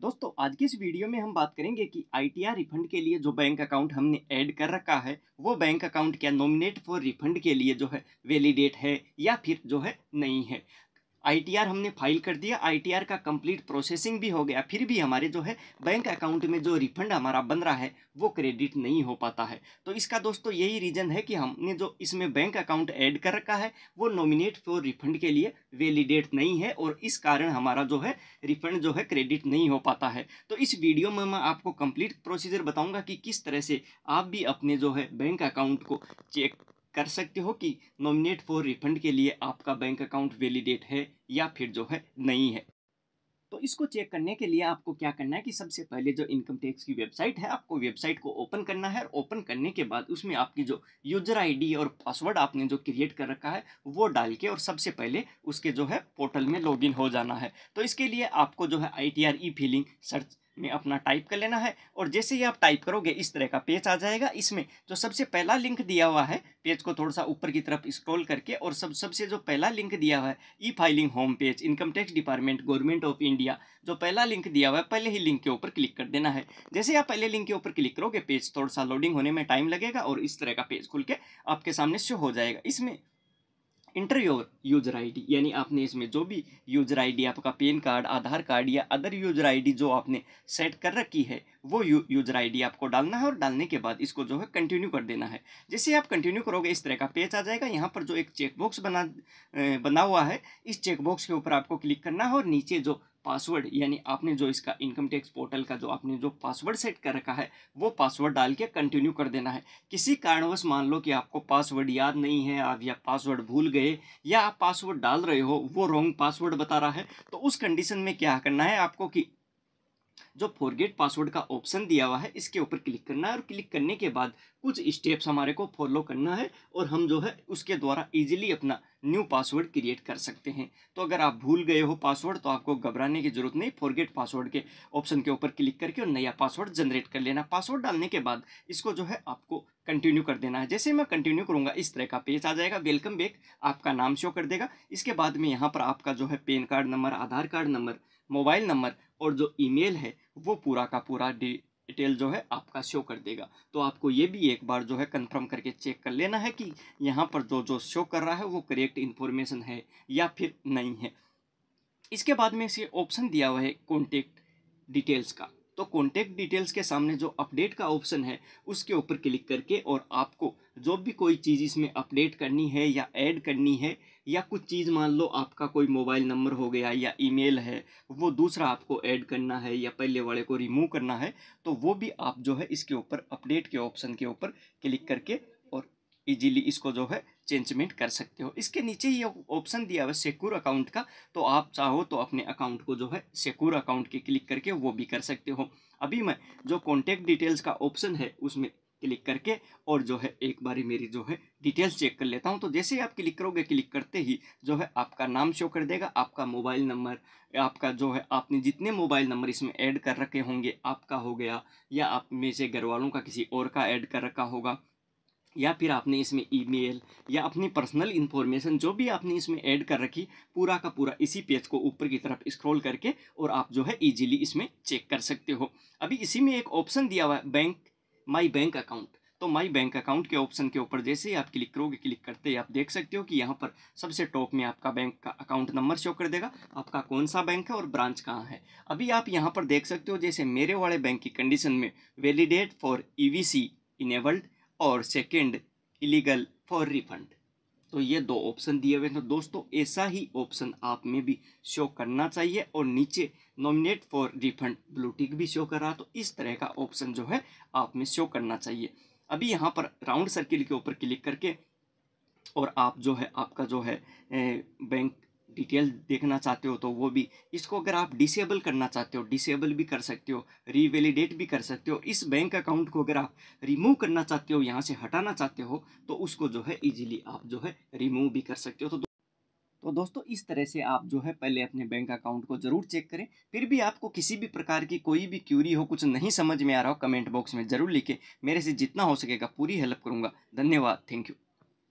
दोस्तों आज की इस वीडियो में हम बात करेंगे कि आई रिफंड के लिए जो बैंक अकाउंट हमने ऐड कर रखा है वो बैंक अकाउंट क्या नॉमिनेट फॉर रिफंड के लिए जो है वैलिडेट है या फिर जो है नहीं है आई हमने फाइल कर दिया आई का कंप्लीट प्रोसेसिंग भी हो गया फिर भी हमारे जो है बैंक अकाउंट में जो रिफंड हमारा बन रहा है वो क्रेडिट नहीं हो पाता है तो इसका दोस्तों यही रीज़न है कि हमने जो इसमें बैंक अकाउंट ऐड कर रखा है वो नॉमिनेट फॉर रिफंड के लिए वैलिडेट नहीं है और इस कारण हमारा जो है रिफंड जो है क्रेडिट नहीं हो पाता है तो इस वीडियो में मैं आपको कंप्लीट प्रोसीजर बताऊँगा कि किस तरह से आप भी अपने जो है बैंक अकाउंट को चेक कर सकते हो कि नॉमिनेट फॉर रिफंड के लिए आपका बैंक अकाउंट वैलिडेट है या फिर जो है नहीं है तो इसको चेक करने के लिए आपको क्या करना है कि सबसे पहले जो इनकम टैक्स की वेबसाइट है आपको वेबसाइट को ओपन करना है और ओपन करने के बाद उसमें आपकी जो यूजर आईडी और पासवर्ड आपने जो क्रिएट कर रखा है वो डाल के और सबसे पहले उसके जो है पोर्टल में लॉगिन हो जाना है तो इसके लिए आपको जो है I T R E filing search में अपना टाइप कर लेना है और जैसे ही आप टाइप करोगे इस तरह का पेज आ जाएगा इसमें जो सबसे पहला लिंक दिया हुआ है पेज को थोड़ा सा ऊपर की तरफ स्क्रॉल करके और सब सबसे जो पहला लिंक दिया हुआ है e filing home page income tax department government of India जो पहला लिंक दिया हुआ है पहले ही लिंक के ऊपर क्लिक कर देना है जैसे आप पहले लिंक के ऊपर क्लिक करोगे पेज थोड़ा सा लोडिंग होने में टाइम लगेगा और इस तरह का पेज खुल के आपके सामने शो हो जाएगा इसमें इंटर योर यूजर आई यानी आपने इसमें जो भी यूजर आई आपका पेन कार्ड आधार कार्ड या अदर यूजर आई जो आपने सेट कर रखी है वो यू, यूजर आई आपको डालना है और डालने के बाद इसको जो है कंटिन्यू कर देना है जैसे आप कंटिन्यू करोगे इस तरह का पेज आ जाएगा यहाँ पर जो एक चेकबॉक्स बना बना हुआ है इस चेकबॉक्स के ऊपर आपको क्लिक करना है और नीचे जो पासवर्ड यानी आपने जो इसका इनकम टैक्स पोर्टल का जो आपने जो पासवर्ड सेट कर रखा है वो पासवर्ड डाल के कंटिन्यू कर देना है किसी कारणवश मान लो कि आपको पासवर्ड याद नहीं है आप या पासवर्ड भूल गए या आप पासवर्ड डाल रहे हो वो रॉन्ग पासवर्ड बता रहा है तो उस कंडीशन में क्या करना है आपको कि जो फॉरगेट पासवर्ड का ऑप्शन दिया हुआ है इसके ऊपर क्लिक करना है और क्लिक करने के बाद कुछ स्टेप्स हमारे को फॉलो करना है और हम जो है उसके द्वारा इजीली अपना न्यू पासवर्ड क्रिएट कर सकते हैं तो अगर आप भूल गए हो पासवर्ड तो आपको घबराने की जरूरत नहीं फॉरगेट पासवर्ड के ऑप्शन के ऊपर क्लिक करके और नया पासवर्ड जनरेट कर लेना पासवर्ड डालने के बाद इसको जो है आपको कंटिन्यू कर देना है जैसे मैं कंटिन्यू करूँगा इस तरह का पेज आ जाएगा वेलकम बैक आपका नाम शो कर देगा इसके बाद में यहाँ पर आपका जो है PAN card number Aadhaar card number mobile number और जो ईमेल है वो पूरा का पूरा डिटेल जो है आपका शो कर देगा तो आपको ये भी एक बार जो है कंफर्म करके चेक कर लेना है कि यहाँ पर जो जो शो कर रहा है वो करेक्ट इन्फॉर्मेशन है या फिर नहीं है इसके बाद में इसे ऑप्शन दिया हुआ है कॉन्टेक्ट डिटेल्स का तो कॉन्टेक्ट डिटेल्स के सामने जो अपडेट का ऑप्शन है उसके ऊपर क्लिक करके और आपको जो भी कोई चीज़ इसमें अपडेट करनी है या ऐड करनी है या कुछ चीज़ मान लो आपका कोई मोबाइल नंबर हो गया या ईमेल है वो दूसरा आपको ऐड करना है या पहले वाले को रिमूव करना है तो वो भी आप जो है इसके ऊपर अपडेट के ऑप्शन के ऊपर क्लिक करके और इजीली इसको जो है चेंजमेंट कर सकते हो इसके नीचे ये ऑप्शन दिया हुआ सिक्योर अकाउंट का तो आप चाहो तो अपने अकाउंट को जो है सिक्योर अकाउंट के क्लिक करके वो भी कर सकते हो अभी मैं जो कॉन्टैक्ट डिटेल्स का ऑप्शन है उसमें क्लिक करके और जो है एक बारी मेरी जो है डिटेल्स चेक कर लेता हूँ तो जैसे ही आप क्लिक करोगे क्लिक करते ही जो है आपका नाम शो कर देगा आपका मोबाइल नंबर आपका जो है आपने जितने मोबाइल नंबर इसमें ऐड कर रखे होंगे आपका हो गया या आप में से घर वालों का किसी और का ऐड कर रखा होगा या फिर आपने इसमें ईमेल या अपनी पर्सनल इन्फॉर्मेशन जो भी आपने इसमें ऐड कर रखी पूरा का पूरा इसी पेज को ऊपर की तरफ स्क्रॉल करके और आप जो है इजीली इसमें चेक कर सकते हो अभी इसी में एक ऑप्शन दिया हुआ है बैंक माई बैंक अकाउंट तो माई बैंक अकाउंट के ऑप्शन के ऊपर जैसे ही आप क्लिक करोगे क्लिक करते ही आप देख सकते हो कि यहाँ पर सबसे टॉप में आपका बैंक का अकाउंट नंबर शो कर देगा आपका कौन सा बैंक है और ब्रांच कहाँ है अभी आप यहाँ पर देख सकते हो जैसे मेरे वाले बैंक की कंडीशन में validate for E V C enabled और सेकेंड इलीगल फॉर रिफंड तो ये दो ऑप्शन दिए हुए हैं तो दोस्तों ऐसा ही ऑप्शन आप में भी शो करना चाहिए और नीचे nominate for refund blue tick भी शो कर रहा तो इस तरह का ऑप्शन जो है आप में शो करना चाहिए अभी यहाँ पर राउंड सर्किल के ऊपर क्लिक करके और आप जो है आपका जो है बैंक डिटेल देखना चाहते हो तो वो भी इसको अगर आप डिसेबल करना चाहते हो डिसेबल भी कर सकते हो रीवेलीडेट भी कर सकते हो इस बैंक अकाउंट को अगर आप रिमूव करना चाहते हो यहाँ से हटाना चाहते हो तो उसको जो है ईजिली आप जो है रिमूव भी कर सकते हो तो तो दोस्तों इस तरह से आप जो है पहले अपने बैंक अकाउंट को ज़रूर चेक करें फिर भी आपको किसी भी प्रकार की कोई भी क्यूरी हो कुछ नहीं समझ में आ रहा हो कमेंट बॉक्स में ज़रूर लिखें मेरे से जितना हो सकेगा पूरी हेल्प करूँगा धन्यवाद थैंक यू